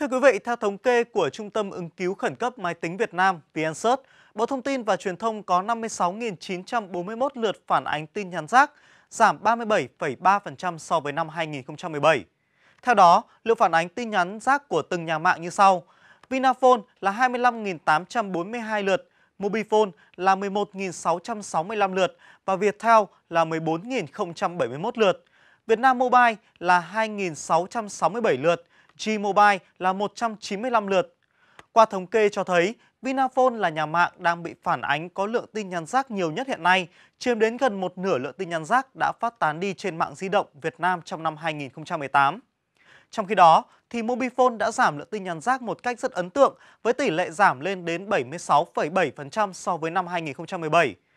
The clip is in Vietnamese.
Thưa quý vị, theo thống kê của Trung tâm ứng cứu khẩn cấp máy tính Việt Nam VNCert, Bộ Thông tin và Truyền thông có 56.941 lượt phản ánh tin nhắn rác, giảm 37,3% so với năm 2017. Theo đó, lượng phản ánh tin nhắn rác của từng nhà mạng như sau. Vinaphone là 25.842 lượt, Mobifone là 11.665 lượt và Viettel là 14.071 lượt. Vietnam Mobile là 2.667 lượt, G-Mobile là 195 lượt. Qua thống kê cho thấy, Vinaphone là nhà mạng đang bị phản ánh có lượng tin nhắn rác nhiều nhất hiện nay, chiếm đến gần một nửa lượng tin nhắn rác đã phát tán đi trên mạng di động Việt Nam trong năm 2018. Trong khi đó, thì Mobifone đã giảm lượng tin nhắn rác một cách rất ấn tượng với tỷ lệ giảm lên đến 76,7% so với năm 2017.